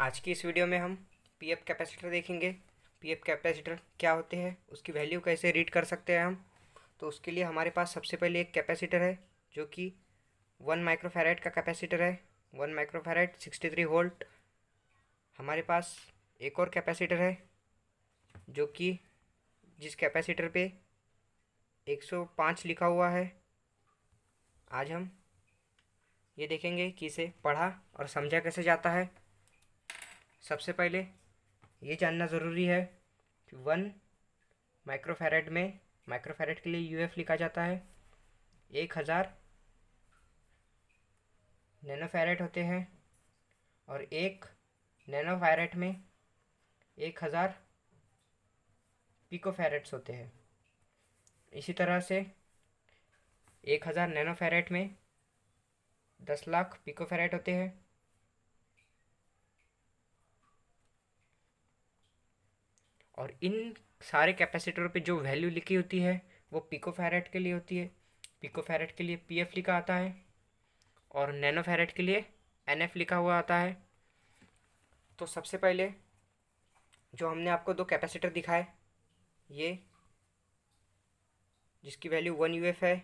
आज की इस वीडियो में हम पी एफ कैपेसिटर देखेंगे पी एफ कैपेसिटर क्या होते हैं उसकी वैल्यू कैसे रीड कर सकते हैं हम तो उसके लिए हमारे पास सबसे पहले एक कैपेसिटर है जो कि वन माइक्रोफेराइट का कैपेसिटर है one microfarad sixty three volt हमारे पास एक और कैपेसिटर है जो कि जिस कैपेसिटर पे पाँच लिखा हुआ है आज हम ये देखेंगे कि इसे पढ़ा और समझा कैसे जाता है सबसे पहले ये जानना ज़रूरी है कि वन माइक्रोफेरेट में माइक्रोफेरेट के लिए यूएफ लिखा जाता है एक हज़ार नैनोफेरेट होते हैं और एक नैनोफेरेट में एक हज़ार पिकोफेरेट्स होते हैं इसी तरह से एक हज़ार नैनोफेरेट में दस लाख पिकोफेरेट होते हैं और इन सारे कैपेसिटर पे जो वैल्यू लिखी होती है वो पिको फैरेट के लिए होती है पिको फैरेट के लिए पी एफ लिखा आता है और नैनो फैरेट के लिए एन एफ लिखा हुआ आता है तो सबसे पहले जो हमने आपको दो कैपेसिटर दिखाए ये जिसकी वैल्यू वन यू एफ है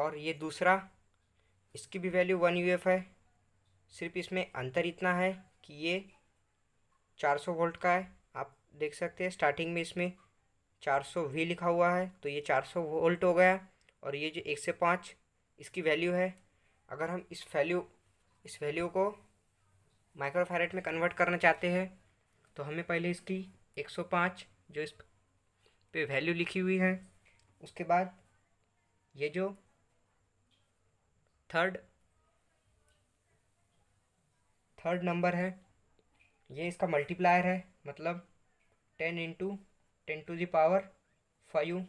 और ये दूसरा इसकी भी वैल्यू वन यू एफ है सिर्फ इसमें अंतर इतना है कि ये 400 वोल्ट का है देख सकते हैं स्टार्टिंग में इसमें 400 वी लिखा हुआ है तो ये 400 वोल्ट हो गया और ये जो एक से पाँच इसकी वैल्यू है अगर हम इस वैल्यू इस वैल्यू को माइक्रोफैरेट में कन्वर्ट करना चाहते हैं तो हमें पहले इसकी 105 जो इस पे वैल्यू लिखी हुई है उसके बाद ये जो थर्ड थर्ड नंबर है ये इसका मल्टीप्लायर है मतलब ten into ten to the power five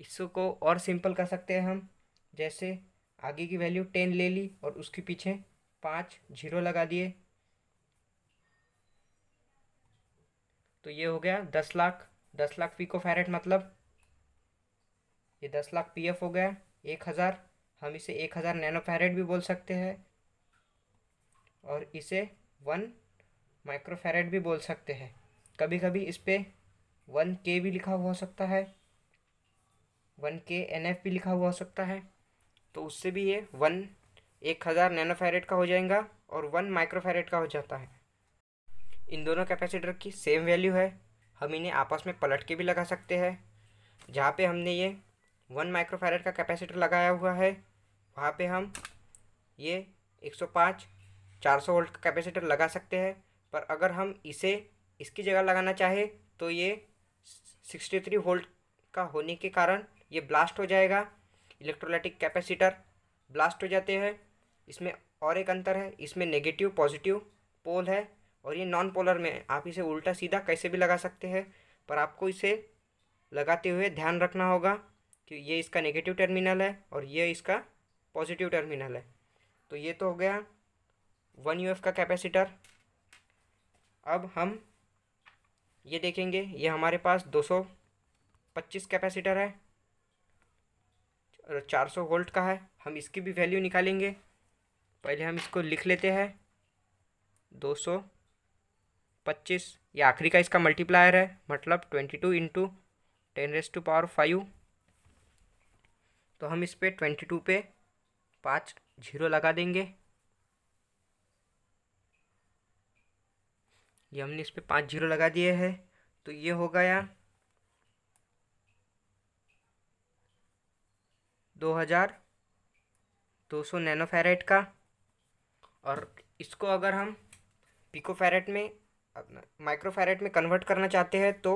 इसको और सिंपल कर सकते हैं हम जैसे आगे की वैल्यू टेन ले ली और उसके पीछे पाँच जीरो लगा दिए तो ये हो गया दस लाख दस लाख पी को फैरेट मतलब ये दस लाख पी एफ हो गया एक हज़ार हम इसे एक हज़ार नैनो फैरेट भी बोल सकते हैं और इसे वन माइक्रो फैरेट भी बोल सकते हैं कभी कभी इस पर वन के भी लिखा हुआ हो सकता है वन के एन एफ भी लिखा हुआ हो सकता है तो उससे भी ये वन एक हज़ार नैनोफेरेट का हो जाएगा और वन माइक्रोफेरेट का हो जाता है इन दोनों कैपेसिटर की सेम वैल्यू है हम इन्हें आपस में पलट के भी लगा सकते हैं जहाँ पे हमने ये वन माइक्रोफेरेट का कैपेसिटर लगाया हुआ है वहाँ पे हम ये एक सौ पाँच चार सौ वोल्ट का कैपेसिटर लगा सकते हैं पर अगर हम इसे इसकी जगह लगाना चाहे तो ये सिक्सटी थ्री वोल्ट का होने के कारण ये ब्लास्ट हो जाएगा इलेक्ट्रोलाइटिक कैपेसिटर ब्लास्ट हो जाते हैं इसमें और एक अंतर है इसमें नेगेटिव पॉजिटिव पोल है और ये नॉन पोलर में आप इसे उल्टा सीधा कैसे भी लगा सकते हैं पर आपको इसे लगाते हुए ध्यान रखना होगा कि ये इसका नेगेटिव टर्मिनल है और ये इसका पॉजिटिव टर्मिनल है तो ये तो हो गया वन यू का कैपेसिटर अब हम ये देखेंगे ये हमारे पास 225 कैपेसिटर है और 400 वोल्ट का है हम इसकी भी वैल्यू निकालेंगे पहले हम इसको लिख लेते हैं 225 ये आखिरी का इसका मल्टीप्लायर है मतलब 22 two into ten raise to power five तो हम इस पर ट्वेंटी टू पे पाँच जीरो लगा देंगे ये हमने इस पर पाँच जीरो लगा दिए है तो ये हो गया दो हज़ार दो सौ नैनो फेरेट का और इसको अगर हम पिको फेरेट में माइक्रो फेरेट में कन्वर्ट करना चाहते हैं तो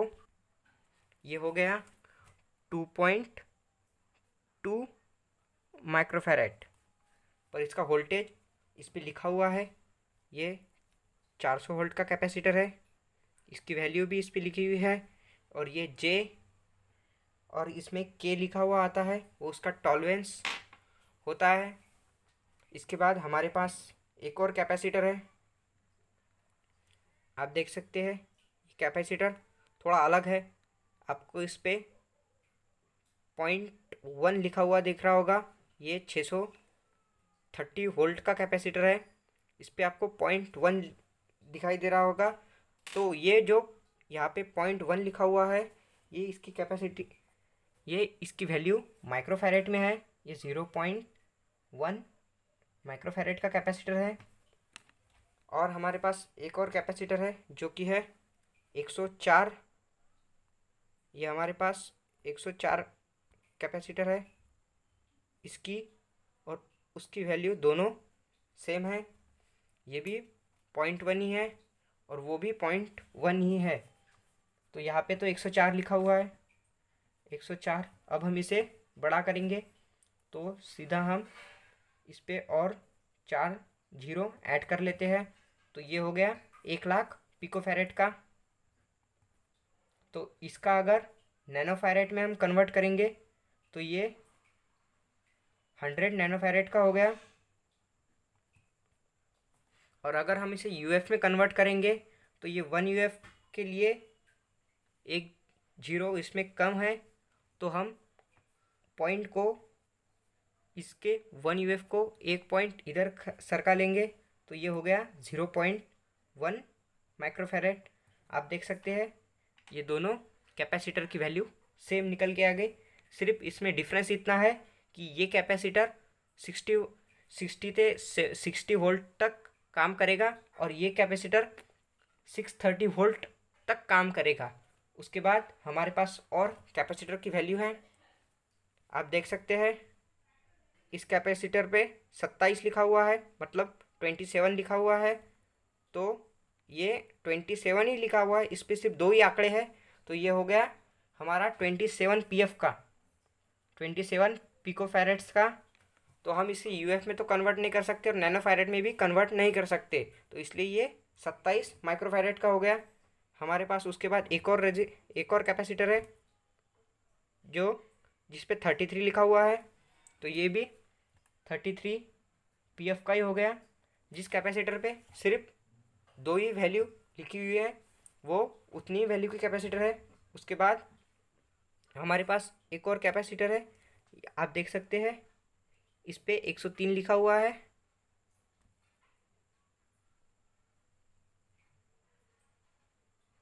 ये हो गया two point two micro farad पर इसका वोल्टेज इस पर लिखा हुआ है ये चार सौ वोल्ट का कैपेसिटर है इसकी वैल्यू भी इस पर लिखी हुई है और ये जे और इसमें के लिखा हुआ आता है वो उसका टॉलवेंस होता है इसके बाद हमारे पास एक और कैपेसिटर है आप देख सकते हैं कैपेसिटर थोड़ा अलग है आपको इस पर पॉइंट वन लिखा हुआ दिख रहा होगा ये छः सौ थर्टी वोल्ट का कैपेसिटर है इस पर आपको पॉइंट वन दिखाई दे रहा होगा तो ये जो यहाँ पे पॉइंट वन लिखा हुआ है ये इसकी कैपेसिटी ये इसकी वैल्यू माइक्रोफेरेट में है ये ज़ीरो पॉइंट वन माइक्रोफेरेट का कैपेसिटर है और हमारे पास एक और कैपेसिटर है जो कि है एक सौ चार ये हमारे पास एक सौ चार कैपेसिटर है इसकी और उसकी वैल्यू दोनों सेम है ये भी पॉइंट वन ही है और वो भी पॉइंट वन ही है तो यहाँ पे तो एक सौ चार लिखा हुआ है एक सौ चार अब हम इसे बड़ा करेंगे तो सीधा हम इस पर और चार जीरो ऐड कर लेते हैं तो ये हो गया एक लाख पिकोफेरेट का तो इसका अगर नैनोफेरेट में हम कन्वर्ट करेंगे तो ये हंड्रेड नैनोफेरेट का हो गया और अगर हम इसे यू में कन्वर्ट करेंगे तो ये वन यू के लिए एक जीरो इसमें कम है तो हम पॉइंट को इसके वन यू को एक पॉइंट इधर सरका लेंगे तो ये हो गया ज़ीरो पॉइंट वन माइक्रोफेरेट आप देख सकते हैं ये दोनों कैपेसिटर की वैल्यू सेम निकल के आ गई सिर्फ इसमें डिफरेंस इतना है कि ये कैपेसिटर सिक्सटी सिक्सटी से सिक्सटी वोल्ट तक काम करेगा और ये कैपेसिटर सिक्स थर्टी वोल्ट तक काम करेगा उसके बाद हमारे पास और कैपेसिटर की वैल्यू है आप देख सकते हैं इस कैपेसिटर पे सत्ताईस लिखा हुआ है मतलब ट्वेंटी सेवन लिखा हुआ है तो ये ट्वेंटी सेवन ही लिखा हुआ है इस पर सिर्फ दो ही आंकड़े हैं तो ये हो गया हमारा ट्वेंटी सेवन पी एफ का ट्वेंटी सेवन पिको का तो हम इसे यू में तो कन्वर्ट नहीं कर सकते और नैनो फायरेट में भी कन्वर्ट नहीं कर सकते तो इसलिए ये सत्ताईस माइक्रोफायरेट का हो गया हमारे पास उसके बाद एक और रज एक और कैपेसिटर है जो जिस पे थर्टी थ्री लिखा हुआ है तो ये भी थर्टी थ्री पी एफ का ही हो गया जिस कैपेसिटर पे सिर्फ दो ही वैल्यू लिखी हुई है वो उतनी ही वैल्यू की कैपेसिटर है उसके बाद हमारे पास एक और कैपेसिटर है आप देख सकते हैं इस पर एक सौ तीन लिखा हुआ है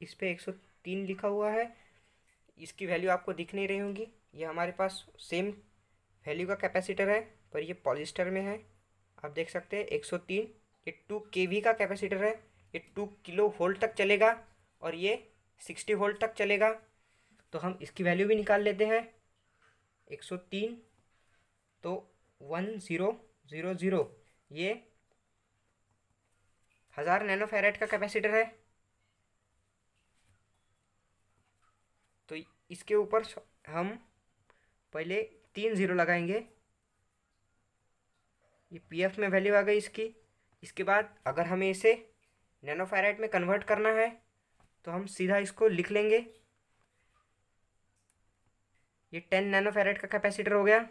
इस पर एक सौ तीन लिखा हुआ है इसकी वैल्यू आपको दिख नहीं रही होगी ये हमारे पास सेम वैल्यू का कैपेसिटर है पर ये पॉलिस्टर में है आप देख सकते हैं एक सौ तीन ये टू के वी का कैपेसिटर है ये टू किलो वोल्ट तक चलेगा और ये सिक्सटी वोल्ट तक चलेगा तो हम इसकी वैल्यू भी निकाल लेते हैं एक सौ तीन तो वन ज़ीरो ज़ीरो ज़ीरो ये हज़ार नैनो फेरेट का कैपेसिटर है तो इसके ऊपर हम पहले तीन ज़ीरो लगाएंगे ये पीएफ में वैल्यू आ गई इसकी इसके बाद अगर हमें इसे नैनो फेरेट में कन्वर्ट करना है तो हम सीधा इसको लिख लेंगे ये टेन नैनो फेरेट का कैपेसिटर हो गया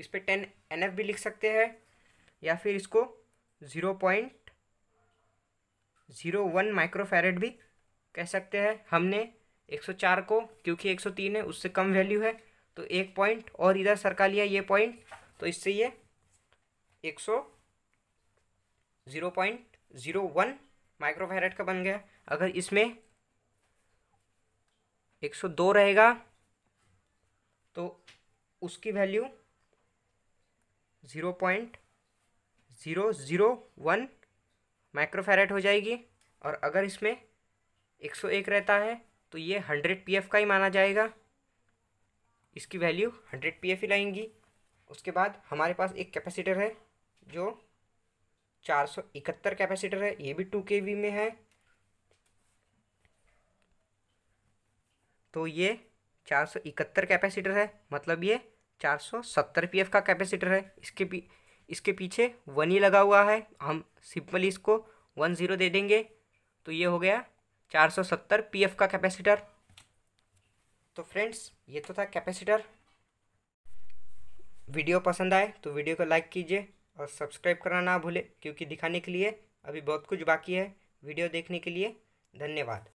इस पर टेन एन एफ भी लिख सकते हैं या फिर इसको zero point zero one microfarad भी कह सकते हैं हमने एक सौ चार को क्योंकि एक सौ तीन है उससे कम वैल्यू है तो एक पॉइंट और इधर सरका लिया ये पॉइंट तो इससे ये एक सौ zero point zero one microfarad का बन गया अगर इसमें एक सौ दो रहेगा तो उसकी value zero point zero zero one microfarad हो जाएगी और अगर इसमें एक सौ एक रहता है तो ये हंड्रेड पी एफ का ही माना जाएगा इसकी वैल्यू हंड्रेड पी एफ ही लाएंगी उसके बाद हमारे पास एक कैपेसिटर है जो चार सौ इकहत्तर कैपेसिटर है ये भी टू के वी में है तो ये चार सौ इकहत्तर कैपेसिटर है मतलब ये चार सौ सत्तर पी का कैपेसिटर है इसके पी इसके पीछे वन ही लगा हुआ है हम सिंपली इसको वन ज़ीरो दे देंगे तो ये हो गया चार सौ सत्तर पी का कैपेसिटर तो फ्रेंड्स ये तो था कैपेसिटर वीडियो पसंद आए तो वीडियो को लाइक कीजिए और सब्सक्राइब करना ना भूलें क्योंकि दिखाने के लिए अभी बहुत कुछ बाकी है वीडियो देखने के लिए धन्यवाद